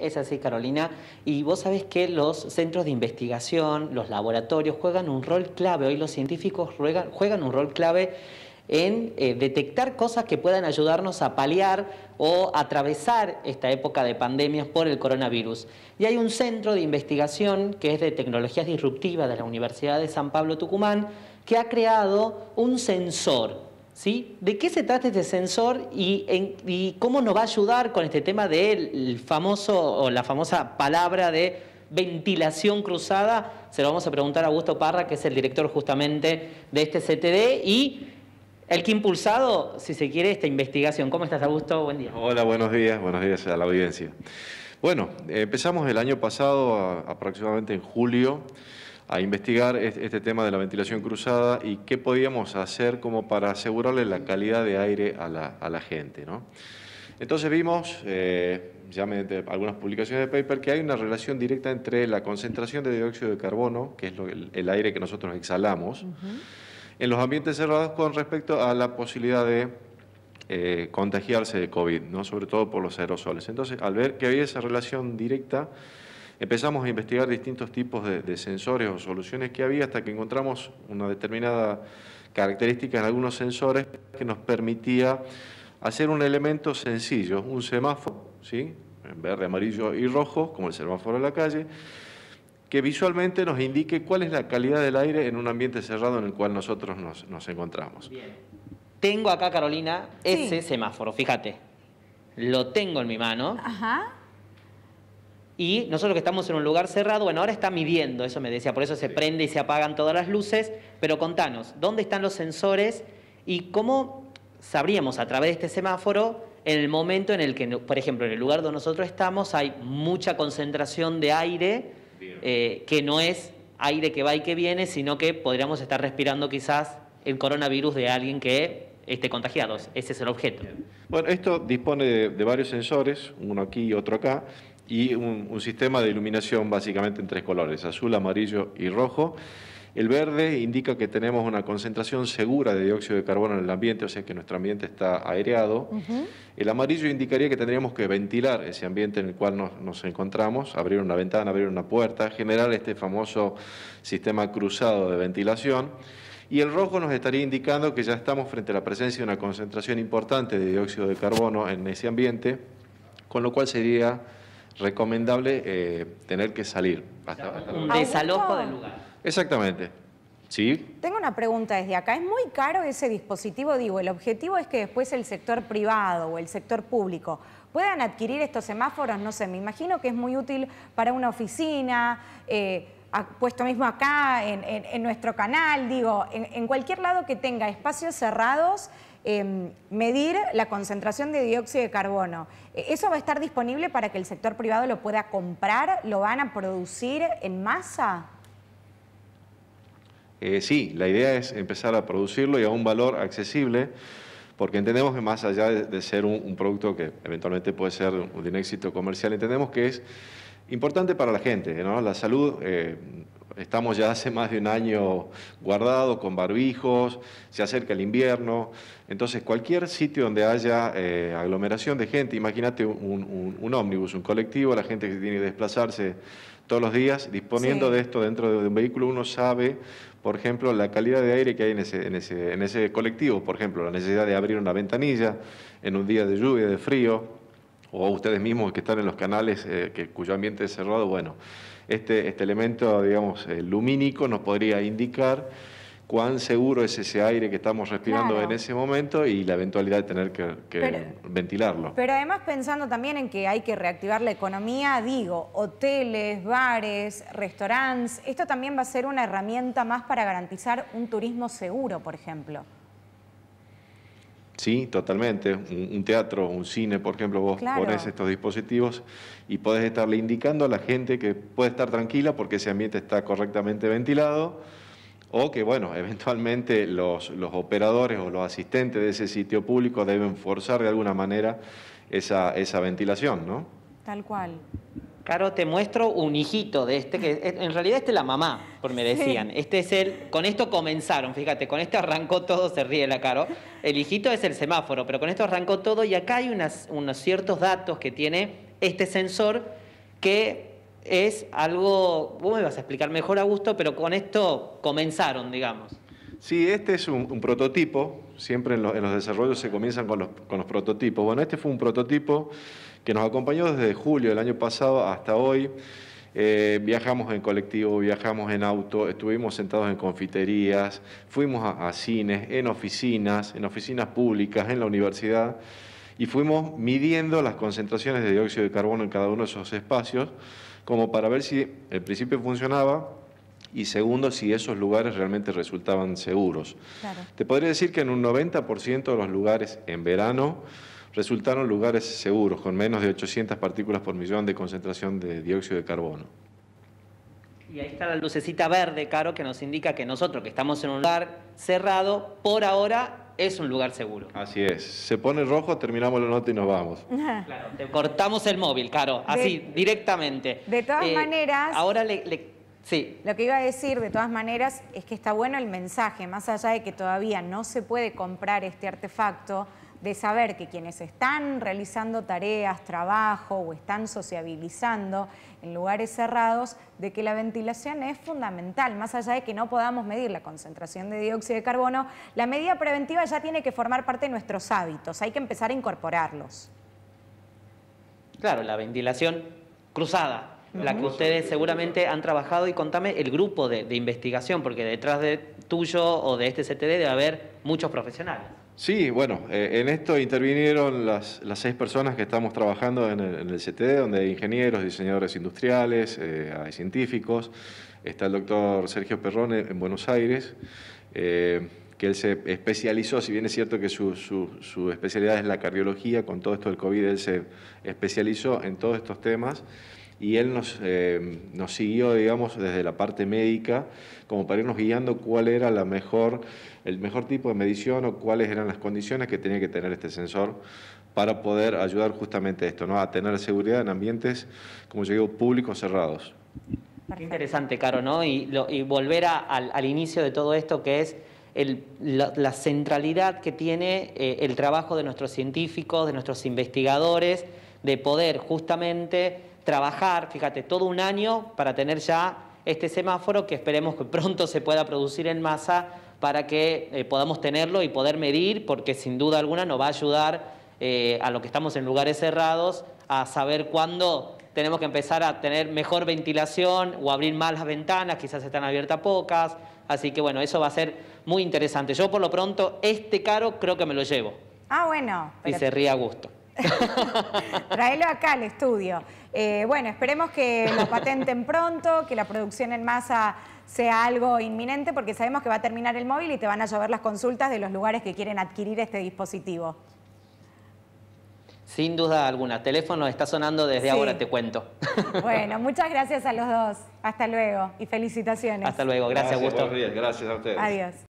es así Carolina. Y vos sabés que los centros de investigación, los laboratorios juegan un rol clave, hoy los científicos juegan, un rol clave en eh, detectar cosas que puedan ayudarnos a paliar o atravesar esta época de pandemias por el coronavirus. Y hay un centro de investigación que es de tecnologías disruptivas de la Universidad de San Pablo Tucumán que ha creado un sensor ¿De qué se trata este sensor y, cómo nos va a ayudar con este tema del famoso o la famosa palabra de ventilación cruzada? Se lo vamos a preguntar a Augusto Parra, que es el director justamente de este CTD y el que ha impulsado, si se quiere, esta investigación. ¿Cómo estás, Augusto? Buen día. Hola, buenos días, buenos días a la audiencia. Bueno, empezamos el año pasado, aproximadamente en julio, a investigar este tema de la ventilación cruzada y qué podíamos hacer como para asegurarle la calidad de aire a la, a la gente. ¿no? Entonces vimos, eh, ya mediante algunas publicaciones de paper, que hay una relación directa entre la concentración de dióxido de carbono, que es el, aire que nosotros exhalamos, en los ambientes cerrados con respecto a la posibilidad de eh, contagiarse de COVID, ¿no? sobre todo por los aerosoles. Entonces, al ver que había esa relación directa, Empezamos a investigar distintos tipos de, sensores o soluciones que había hasta que encontramos una determinada característica en algunos sensores que nos permitía hacer un elemento sencillo, un semáforo, ¿sí? en verde, amarillo y rojo, como el semáforo de la calle, que visualmente nos indique cuál es la calidad del aire en un ambiente cerrado en el cual nosotros nos, encontramos. Bien. Tengo acá, Carolina, ese semáforo, fíjate. Lo tengo en mi mano. Ajá. Y nosotros que estamos en un lugar cerrado, bueno, ahora está midiendo, eso me decía, por eso se prende y se apagan todas las luces, pero contanos, ¿dónde están los sensores y cómo sabríamos a través de este semáforo en el momento en el que, por ejemplo, en el lugar donde nosotros estamos hay mucha concentración de aire eh, que no es aire que va y que viene, sino que podríamos estar respirando quizás el coronavirus de alguien que esté contagiado. Ese es el objeto. Bueno, esto dispone de varios sensores, uno aquí y otro acá y un, sistema de iluminación básicamente en tres colores, azul, amarillo y rojo. El verde indica que tenemos una concentración segura de dióxido de carbono en el ambiente, o sea que nuestro ambiente está aireado. El amarillo indicaría que tendríamos que ventilar ese ambiente en el cual nos, nos, encontramos, abrir una ventana, abrir una puerta, generar este famoso sistema cruzado de ventilación. Y el rojo nos estaría indicando que ya estamos frente a la presencia de una concentración importante de dióxido de carbono en ese ambiente, con lo cual sería recomendable eh, tener que salir. un desalojo del ah, lugar. Exactamente. Sí. Tengo una pregunta desde acá. ¿Es muy caro ese dispositivo? Digo, el objetivo es que después el sector privado o el sector público puedan adquirir estos semáforos, no sé, me imagino que es muy útil para una oficina, eh, puesto mismo acá, en, nuestro canal, digo, en cualquier lado que tenga espacios cerrados Em, medir la concentración de dióxido de carbono. E, ¿Eso va a estar disponible para que el sector privado lo pueda comprar? ¿Lo van a producir en masa? Eh, sí, la idea es empezar a producirlo y a un valor accesible, porque entendemos que más allá de, ser un, producto que eventualmente puede ser un, un éxito comercial, entendemos que es importante para la gente, ¿no? La salud, eh, estamos ya hace más de un año guardados con barbijos, se acerca el invierno, entonces cualquier sitio donde haya eh, aglomeración de gente, imagínate un, ómnibus, un colectivo, la gente que tiene que desplazarse todos los días, disponiendo de esto dentro de un vehículo, uno sabe, por ejemplo, la calidad de aire que hay en ese, en ese colectivo, por ejemplo, la necesidad de abrir una ventanilla en un día de lluvia, de frío, o ustedes mismos que están en los canales eh, que, cuyo ambiente es cerrado, bueno, este, este elemento, digamos, eh, lumínico nos podría indicar cuán seguro es ese aire que estamos respirando en ese momento y la eventualidad de tener que, ventilarlo. Pero además pensando también en que hay que reactivar la economía, digo, hoteles, bares, restaurantes, esto también va a ser una herramienta más para garantizar un turismo seguro, por ejemplo. Sí, totalmente. Un, teatro, un cine, por ejemplo, vos pones estos dispositivos y podés estarle indicando a la gente que puede estar tranquila porque ese ambiente está correctamente ventilado o que, bueno, eventualmente los, los operadores o los asistentes de ese sitio público deben forzar de alguna manera esa, esa ventilación, ¿no? Tal cual. Caro, te muestro un hijito de este, que eh, en realidad este es la mamá, por me decían. Este es el, con esto comenzaron, fíjate, con este arrancó todo, se ríe la Caro. El hijito es el semáforo, pero con esto arrancó todo y acá hay unos ciertos datos que tiene este sensor que es algo, vos me vas a explicar mejor a gusto, pero con esto comenzaron, digamos. Sí, este es un, prototipo, siempre en, los desarrollos se comienzan con los, con los prototipos. Bueno, este fue un prototipo que nos acompañó desde julio del año pasado hasta hoy. Eh, viajamos en colectivo, viajamos en auto, estuvimos sentados en confiterías, fuimos a, cines, en oficinas, en oficinas públicas, en la universidad, y fuimos midiendo las concentraciones de dióxido de carbono en cada uno de esos espacios, como para ver si el principio funcionaba y segundo, si esos lugares realmente resultaban seguros. Te podría decir que en un 90% de los lugares en verano, resultaron lugares seguros, con menos de 800 partículas por millón de concentración de dióxido de carbono. Y ahí está la lucecita verde, Caro, que nos indica que nosotros, que estamos en un lugar cerrado, por ahora es un lugar seguro. Así es. Se pone rojo, terminamos la nota y nos vamos. te cortamos el móvil, Caro, así, directamente. De todas eh, maneras... Ahora Sí. Lo que iba a decir, de todas maneras, es que está bueno el mensaje, más allá de que todavía no se puede comprar este artefacto, de saber que quienes están realizando tareas, trabajo o están sociabilizando en lugares cerrados, de que la ventilación es fundamental, más allá de que no podamos medir la concentración de dióxido de carbono, la medida preventiva ya tiene que formar parte de nuestros hábitos, hay que empezar a incorporarlos. Claro, la ventilación cruzada, la que ustedes seguramente han trabajado y contame el grupo de, investigación, porque detrás de tuyo o de este CTD debe haber muchos profesionales. Sí, bueno, eh, en esto intervinieron las, las, seis personas que estamos trabajando en el, CTD, donde hay ingenieros, diseñadores industriales, eh, hay científicos. Está el doctor Sergio Perrone en Buenos Aires, eh, que él se especializó, si bien es cierto que su, su, su, especialidad es la cardiología, con todo esto del COVID, él se especializó en todos estos temas y él nos, eh, nos siguió, digamos, desde la parte médica, como para irnos guiando cuál era el mejor tipo de medición o cuáles eran las condiciones que tenía que tener este sensor para poder ayudar justamente a esto, ¿no? a tener seguridad en ambientes, como yo digo, públicos cerrados. Qué interesante, Caro, ¿no? Y, volver al, inicio de todo esto que es la, centralidad que tiene eh, el trabajo de nuestros científicos, de nuestros investigadores, de poder justamente trabajar, fíjate, todo un año para tener ya este semáforo que esperemos que pronto se pueda producir en masa para que eh, podamos tenerlo y poder medir, porque sin duda alguna nos va a ayudar eh, a los que estamos en lugares cerrados a saber cuándo tenemos que empezar a tener mejor ventilación o abrir más las ventanas, quizás están abiertas pocas, así que bueno, eso va a ser muy interesante. Yo por lo pronto este caro creo que me lo llevo. Ah, bueno. Y se ríe a gusto. Traelo acá al estudio. Eh, bueno, esperemos que lo patenten pronto, que la producción en masa sea algo inminente, porque sabemos que va a terminar el móvil y te van a llevar las consultas de los lugares que quieren adquirir este dispositivo. Sin duda alguna. Teléfono está sonando desde ahora, te cuento. Bueno, muchas gracias a los dos. Hasta luego y felicitaciones. Hasta luego. Gracias, gracias Gracias a ustedes. Adiós.